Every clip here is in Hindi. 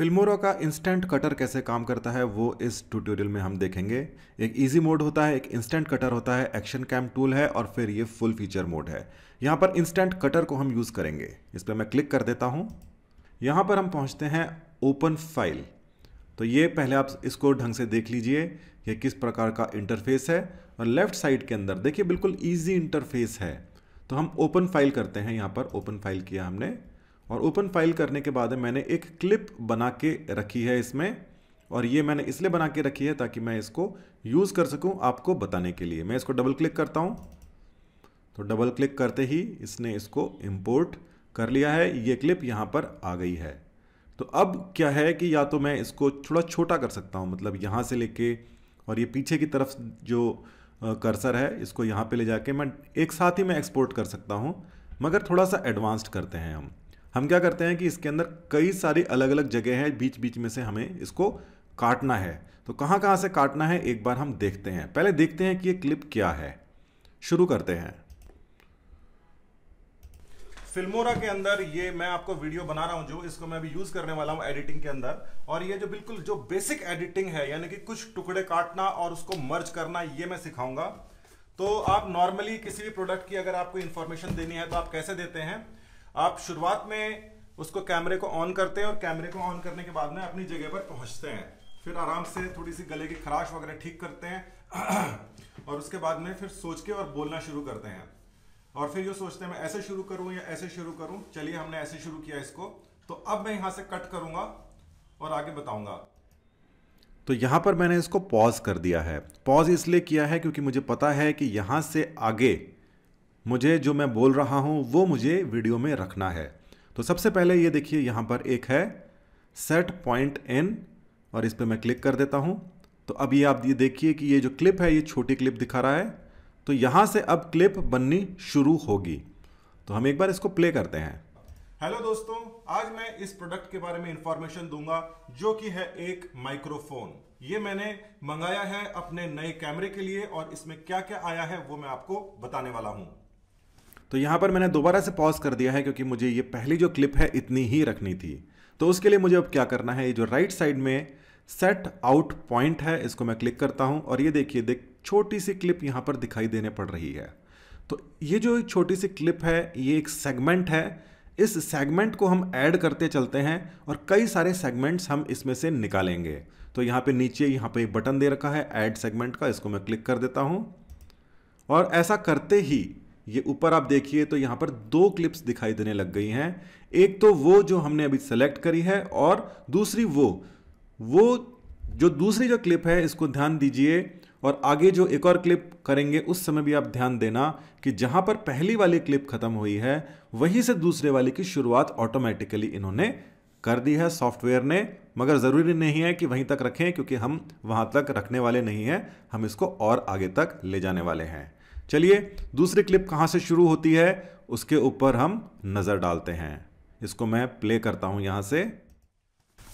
फिल्मोरा का इंस्टेंट कटर कैसे काम करता है वो इस ट्यूटोरियल में हम देखेंगे एक इजी मोड होता है एक इंस्टेंट कटर होता है एक्शन कैम टूल है और फिर ये फुल फीचर मोड है यहाँ पर इंस्टेंट कटर को हम यूज़ करेंगे इस पर मैं क्लिक कर देता हूँ यहाँ पर हम पहुँचते हैं ओपन फाइल तो ये पहले आप इसको ढंग से देख लीजिए ये किस प्रकार का इंटरफेस है और लेफ्ट साइड के अंदर देखिए बिल्कुल ईजी इंटरफेस है तो हम ओपन फाइल करते हैं यहाँ पर ओपन फाइल किया हमने और ओपन फाइल करने के बाद मैंने एक क्लिप बना के रखी है इसमें और ये मैंने इसलिए बना के रखी है ताकि मैं इसको यूज़ कर सकूँ आपको बताने के लिए मैं इसको डबल क्लिक करता हूँ तो डबल क्लिक करते ही इसने इसको इम्पोर्ट कर लिया है ये क्लिप यहाँ पर आ गई है तो अब क्या है कि या तो मैं इसको थोड़ा छोटा कर सकता हूँ मतलब यहाँ से लेके और ये पीछे की तरफ जो कर्सर है इसको यहाँ पे ले जाके मैं एक साथ ही मैं एक्सपोर्ट कर सकता हूँ मगर थोड़ा सा एडवांस्ड करते हैं हम हम क्या करते हैं कि इसके अंदर कई सारी अलग अलग जगह है बीच बीच में से हमें इसको काटना है तो कहां कहां से काटना है एक बार हम देखते हैं पहले देखते हैं कि ये क्लिप क्या है शुरू करते हैं फिल्मोरा के अंदर ये मैं आपको वीडियो बना रहा हूं जो इसको मैं अभी यूज़ करने वाला हूं एडिटिंग के अंदर और ये जो बिल्कुल जो बेसिक एडिटिंग है यानी कि कुछ टुकड़े काटना और उसको मर्ज करना ये मैं सिखाऊंगा तो आप नॉर्मली किसी भी प्रोडक्ट की अगर आपको इन्फॉर्मेशन देनी है तो आप कैसे देते हैं आप शुरुआत में उसको कैमरे को ऑन करते हैं और कैमरे को ऑन करने के बाद में अपनी जगह पर पहुंचते हैं फिर आराम से थोड़ी सी गले की खराश वगैरह ठीक करते हैं और उसके बाद में फिर सोच के और बोलना शुरू करते हैं और फिर ये सोचते हैं मैं ऐसे शुरू करूँ या ऐसे शुरू करूँ चलिए हमने ऐसे शुरू किया इसको तो अब मैं यहाँ से कट करूंगा और आगे बताऊंगा तो यहां पर मैंने इसको पॉज कर दिया है पॉज इसलिए किया है क्योंकि मुझे पता है कि यहां से आगे मुझे जो मैं बोल रहा हूँ वो मुझे वीडियो में रखना है तो सबसे पहले ये देखिए यहाँ पर एक है सेट पॉइंट एन और इस पर मैं क्लिक कर देता हूँ तो अब ये आप ये देखिए कि ये जो क्लिप है ये छोटी क्लिप दिखा रहा है तो यहां से अब क्लिप बननी शुरू होगी तो हम एक बार इसको प्ले करते हैं हेलो दोस्तों आज मैं इस प्रोडक्ट के बारे में इंफॉर्मेशन दूंगा जो कि है एक माइक्रोफोन ये मैंने मंगाया है अपने नए कैमरे के लिए और इसमें क्या क्या आया है वो मैं आपको बताने वाला हूं तो यहाँ पर मैंने दोबारा से पॉज कर दिया है क्योंकि मुझे ये पहली जो क्लिप है इतनी ही रखनी थी तो उसके लिए मुझे अब क्या करना है ये जो राइट साइड में सेट आउट पॉइंट है इसको मैं क्लिक करता हूँ और ये देखिए देख छोटी सी क्लिप यहाँ पर दिखाई देने पड़ रही है तो ये जो छोटी सी क्लिप है ये एक सेगमेंट है इस सेगमेंट को हम ऐड करते चलते हैं और कई सारे सेगमेंट्स हम इसमें से निकालेंगे तो यहाँ पे नीचे यहाँ पे बटन दे रखा है ऐड सेगमेंट का इसको मैं क्लिक कर देता हूँ और ऐसा करते ही ये ऊपर आप देखिए तो यहाँ पर दो क्लिप्स दिखाई देने लग गई हैं एक तो वो जो हमने अभी सेलेक्ट करी है और दूसरी वो वो जो दूसरी जो क्लिप है इसको ध्यान दीजिए और आगे जो एक और क्लिप करेंगे उस समय भी आप ध्यान देना कि जहां पर पहली वाली क्लिप ख़त्म हुई है वहीं से दूसरे वाली की शुरुआत ऑटोमेटिकली इन्होंने कर दी है सॉफ्टवेयर ने मगर ज़रूरी नहीं है कि वहीं तक रखें क्योंकि हम वहाँ तक रखने वाले नहीं हैं हम इसको और आगे तक ले जाने वाले हैं चलिए दूसरी क्लिप कहाँ से शुरू होती है उसके ऊपर हम नज़र डालते हैं इसको मैं प्ले करता हूँ यहाँ से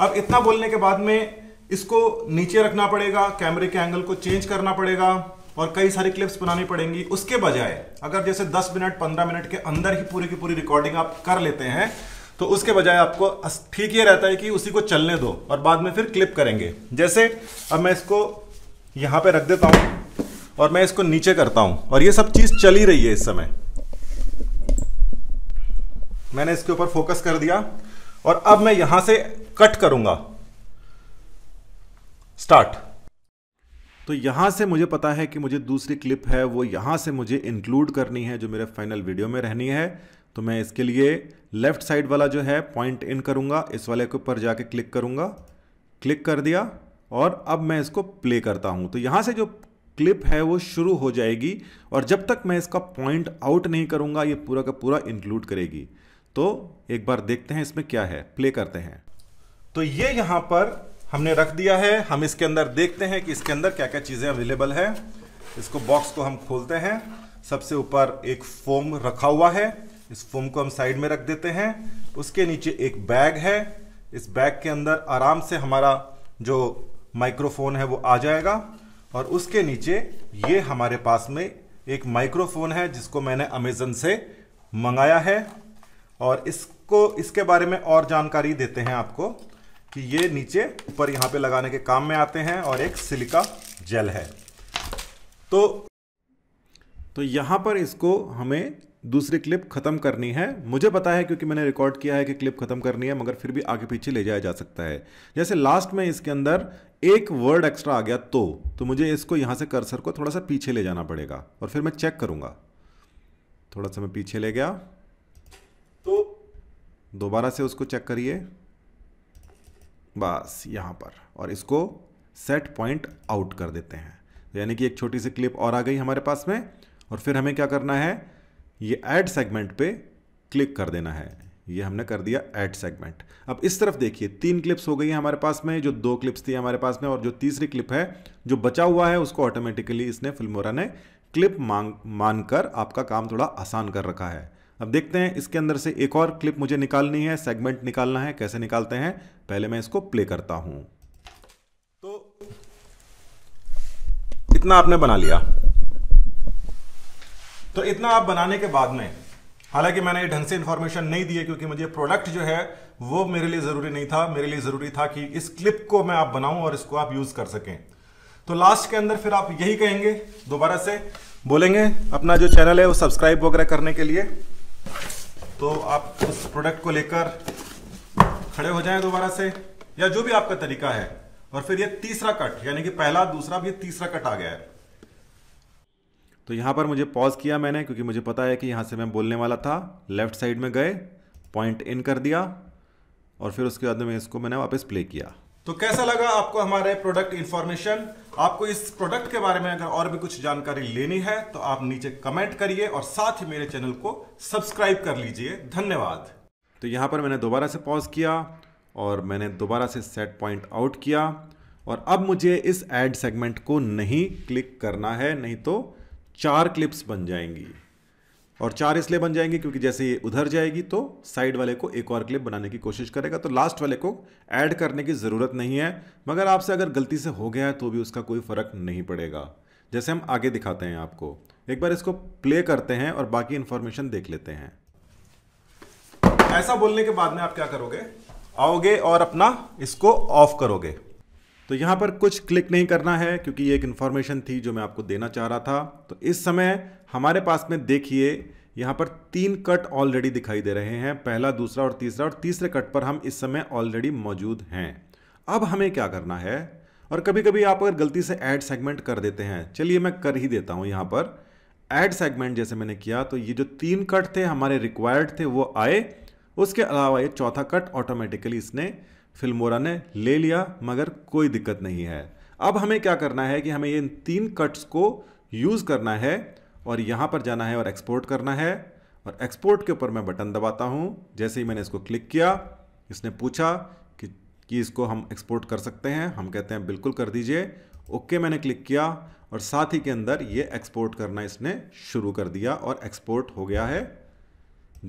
अब इतना बोलने के बाद में इसको नीचे रखना पड़ेगा कैमरे के एंगल को चेंज करना पड़ेगा और कई सारी क्लिप्स बनानी पड़ेंगी उसके बजाय अगर जैसे 10 मिनट 15 मिनट के अंदर ही पूरी की पूरी रिकॉर्डिंग आप कर लेते हैं तो उसके बजाय आपको ठीक ये रहता है कि उसी को चलने दो और बाद में फिर क्लिप करेंगे जैसे अब मैं इसको यहाँ पर रख देता हूँ और मैं इसको नीचे करता हूं और ये सब चीज चली रही है इस समय मैंने इसके ऊपर फोकस कर दिया और अब मैं यहां से कट करूंगा स्टार्ट तो यहां से मुझे पता है कि मुझे दूसरी क्लिप है वो यहां से मुझे इंक्लूड करनी है जो मेरे फाइनल वीडियो में रहनी है तो मैं इसके लिए लेफ्ट साइड वाला जो है पॉइंट इन करूंगा इस वाले के ऊपर जाके क्लिक करूंगा क्लिक कर दिया और अब मैं इसको प्ले करता हूं तो यहां से जो क्लिप है वो शुरू हो जाएगी और जब तक मैं इसका पॉइंट आउट नहीं करूँगा ये पूरा का पूरा इंक्लूड करेगी तो एक बार देखते हैं इसमें क्या है प्ले करते हैं तो ये यहाँ पर हमने रख दिया है हम इसके अंदर देखते हैं कि इसके अंदर क्या क्या चीज़ें अवेलेबल है इसको बॉक्स को हम खोलते हैं सबसे ऊपर एक फोम रखा हुआ है इस फोम को हम साइड में रख देते हैं उसके नीचे एक बैग है इस बैग के अंदर आराम से हमारा जो माइक्रोफोन है वो आ जाएगा और उसके नीचे ये हमारे पास में एक माइक्रोफोन है जिसको मैंने अमेज़न से मंगाया है और इसको इसके बारे में और जानकारी देते हैं आपको कि ये नीचे ऊपर यहाँ पे लगाने के काम में आते हैं और एक सिलिका जेल है तो तो यहाँ पर इसको हमें दूसरी क्लिप ख़त्म करनी है मुझे पता है क्योंकि मैंने रिकॉर्ड किया है कि क्लिप ख़त्म करनी है मगर फिर भी आगे पीछे ले जाया जा सकता है जैसे लास्ट में इसके अंदर एक वर्ड एक्स्ट्रा आ गया तो तो मुझे इसको यहां से कर्सर को थोड़ा सा पीछे ले जाना पड़ेगा और फिर मैं चेक करूँगा थोड़ा सा मैं पीछे ले गया तो दोबारा से उसको चेक करिए बस यहां पर और इसको सेट पॉइंट आउट कर देते हैं यानी कि एक छोटी सी क्लिप और आ गई हमारे पास में और फिर हमें क्या करना है ये ऐड सेगमेंट पे क्लिक कर देना है ये हमने कर दिया ऐड सेगमेंट अब इस तरफ देखिए तीन क्लिप्स हो गई है हमारे पास में जो दो क्लिप्स थी हमारे पास में और जो तीसरी क्लिप है जो बचा हुआ है उसको ऑटोमेटिकली इसने फिल्मोरा ने क्लिप मांग मानकर आपका काम थोड़ा आसान कर रखा है अब देखते हैं इसके अंदर से एक और क्लिप मुझे निकालनी है सेगमेंट निकालना है कैसे निकालते हैं पहले मैं इसको प्ले करता हूं तो इतना आपने बना लिया तो इतना आप बनाने के बाद में हालांकि मैंने ये ढंग से इन्फॉर्मेशन नहीं दी है क्योंकि मुझे प्रोडक्ट जो है वो मेरे लिए ज़रूरी नहीं था मेरे लिए ज़रूरी था कि इस क्लिप को मैं आप बनाऊं और इसको आप यूज़ कर सकें तो लास्ट के अंदर फिर आप यही कहेंगे दोबारा से बोलेंगे अपना जो चैनल है वो सब्सक्राइब वगैरह करने के लिए तो आप उस प्रोडक्ट को लेकर खड़े हो जाएं दोबारा से या जो भी आपका तरीका है और फिर ये तीसरा कट यानी कि पहला दूसरा भी तीसरा कट आ गया है तो यहाँ पर मुझे पॉज किया मैंने क्योंकि मुझे पता है कि यहाँ से मैं बोलने वाला था लेफ्ट साइड में गए पॉइंट इन कर दिया और फिर उसके बाद में इसको मैंने वापस प्ले किया तो कैसा लगा आपको हमारे प्रोडक्ट इन्फॉर्मेशन आपको इस प्रोडक्ट के बारे में अगर और भी कुछ जानकारी लेनी है तो आप नीचे कमेंट करिए और साथ ही मेरे चैनल को सब्सक्राइब कर लीजिए धन्यवाद तो यहाँ पर मैंने दोबारा से पॉज किया और मैंने दोबारा से सेट पॉइंट आउट किया और अब मुझे इस एड सेगमेंट को नहीं क्लिक करना है नहीं तो चार क्लिप्स बन जाएंगी और चार इसलिए बन जाएंगे क्योंकि जैसे ये उधर जाएगी तो साइड वाले को एक और क्लिप बनाने की कोशिश करेगा तो लास्ट वाले को ऐड करने की ज़रूरत नहीं है मगर आपसे अगर गलती से हो गया है तो भी उसका कोई फ़र्क नहीं पड़ेगा जैसे हम आगे दिखाते हैं आपको एक बार इसको प्ले करते हैं और बाकी इन्फॉर्मेशन देख लेते हैं ऐसा बोलने के बाद में आप क्या करोगे आओगे और अपना इसको ऑफ करोगे तो यहां पर कुछ क्लिक नहीं करना है क्योंकि ये एक इन्फॉर्मेशन थी जो मैं आपको देना चाह रहा था तो इस समय हमारे पास में देखिए यहां पर तीन कट ऑलरेडी दिखाई दे रहे हैं पहला दूसरा और तीसरा और तीसरे कट पर हम इस समय ऑलरेडी मौजूद हैं अब हमें क्या करना है और कभी कभी आप अगर गलती से ऐड सेगमेंट कर देते हैं चलिए मैं कर ही देता हूं यहां पर एड सेगमेंट जैसे मैंने किया तो ये जो तीन कट थे हमारे रिक्वायर्ड थे वो आए उसके अलावा ये चौथा कट ऑटोमेटिकली इसने फिल्मोरा ने ले लिया मगर कोई दिक्कत नहीं है अब हमें क्या करना है कि हमें इन तीन कट्स को यूज़ करना है और यहाँ पर जाना है और एक्सपोर्ट करना है और एक्सपोर्ट के ऊपर मैं बटन दबाता हूँ जैसे ही मैंने इसको क्लिक किया इसने पूछा कि, कि इसको हम एक्सपोर्ट कर सकते हैं हम कहते हैं बिल्कुल कर दीजिए ओके मैंने क्लिक किया और साथ ही के अंदर ये एक्सपोर्ट करना इसने शुरू कर दिया और एक्सपोर्ट हो गया है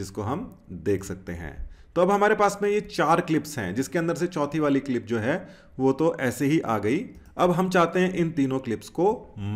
जिसको हम देख सकते हैं तो अब हमारे पास में ये चार क्लिप्स हैं जिसके अंदर से चौथी वाली क्लिप जो है वो तो ऐसे ही आ गई अब हम चाहते हैं इन तीनों क्लिप्स को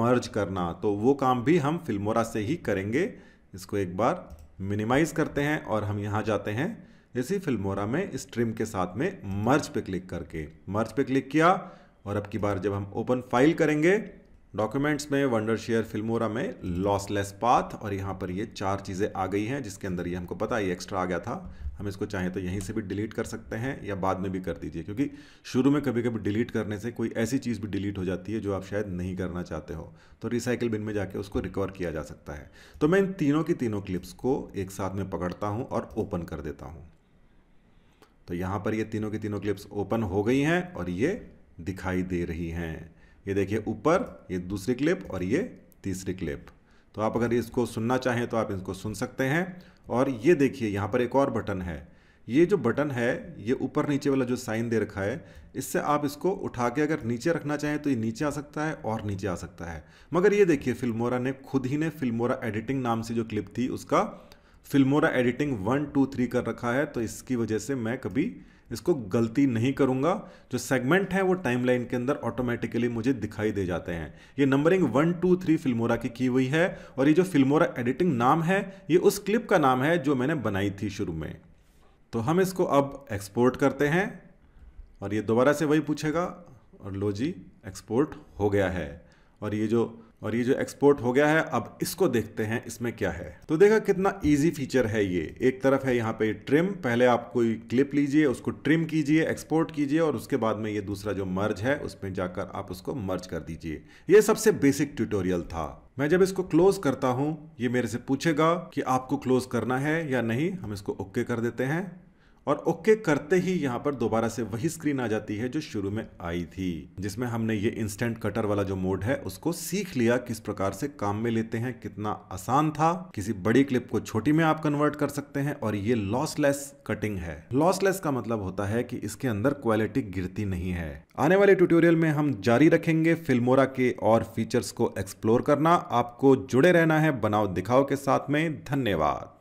मर्ज करना तो वो काम भी हम फिल्मोरा से ही करेंगे इसको एक बार मिनिमाइज़ करते हैं और हम यहाँ जाते हैं इसी फिल्मोरा में स्ट्रीम के साथ में मर्ज पे क्लिक करके मर्ज पे क्लिक किया और अब की बार जब हम ओपन फाइल करेंगे डॉक्यूमेंट्स में वंडर शेयर फिल्मोरा में लॉसलेस पाथ और यहाँ पर ये चार चीज़ें आ गई हैं जिसके अंदर ये हमको पता है ये एक्स्ट्रा आ गया था हम इसको चाहें तो यहीं से भी डिलीट कर सकते हैं या बाद में भी कर दीजिए क्योंकि शुरू में कभी कभी डिलीट करने से कोई ऐसी चीज़ भी डिलीट हो जाती है जो आप शायद नहीं करना चाहते हो तो रिसाइकिल बिन में जाके उसको रिकवर किया जा सकता है तो मैं इन तीनों की तीनों क्लिप्स को एक साथ में पकड़ता हूँ और ओपन कर देता हूँ तो यहाँ पर ये तीनों की तीनों क्लिप्स ओपन हो गई हैं और ये दिखाई दे रही हैं ये देखिए ऊपर ये दूसरी क्लिप और ये तीसरी क्लिप तो आप अगर इसको सुनना चाहें तो आप इसको सुन सकते हैं और ये देखिए यहाँ पर एक और बटन है ये जो बटन है ये ऊपर नीचे वाला जो साइन दे रखा है इससे आप इसको उठा के अगर नीचे रखना चाहें तो ये नीचे आ सकता है और नीचे आ सकता है मगर ये देखिए फिल्मोरा ने खुद ही ने फिल्मोरा एडिटिंग नाम से जो क्लिप थी उसका Filmora editing one two three कर रखा है तो इसकी वजह से मैं कभी इसको गलती नहीं करूँगा जो सेगमेंट है वो टाइमलाइन के अंदर ऑटोमेटिकली मुझे दिखाई दे जाते हैं ये numbering one two three Filmora की की हुई है और ये जो फिल्मोरा एडिटिंग नाम है ये उस क्लिप का नाम है जो मैंने बनाई थी शुरू में तो हम इसको अब एक्सपोर्ट करते हैं और ये दोबारा से वही पूछेगा और लो जी एक्सपोर्ट हो गया है और ये जो और ये जो एक्सपोर्ट हो गया है अब इसको देखते हैं इसमें क्या है तो देखा कितना इजी फीचर है ये एक तरफ है यहाँ पे ट्रिम पहले आप कोई क्लिप लीजिए उसको ट्रिम कीजिए एक्सपोर्ट कीजिए और उसके बाद में ये दूसरा जो मर्ज है उसमें जाकर आप उसको मर्ज कर दीजिए ये सबसे बेसिक ट्यूटोरियल था मैं जब इसको क्लोज करता हूँ ये मेरे से पूछेगा कि आपको क्लोज करना है या नहीं हम इसको ओके कर देते हैं और ओके करते ही यहाँ पर दोबारा से वही स्क्रीन आ जाती है जो शुरू में आई थी जिसमें हमने ये इंस्टेंट कटर वाला जो मोड है उसको सीख लिया किस प्रकार से काम में लेते हैं कितना आसान था किसी बड़ी क्लिप को छोटी में आप कन्वर्ट कर सकते हैं और ये लॉसलेस कटिंग है लॉसलेस का मतलब होता है कि इसके अंदर क्वालिटी गिरती नहीं है आने वाले ट्यूटोरियल में हम जारी रखेंगे फिल्मोरा के और फीचर्स को एक्सप्लोर करना आपको जुड़े रहना है बनाओ दिखाओ के साथ में धन्यवाद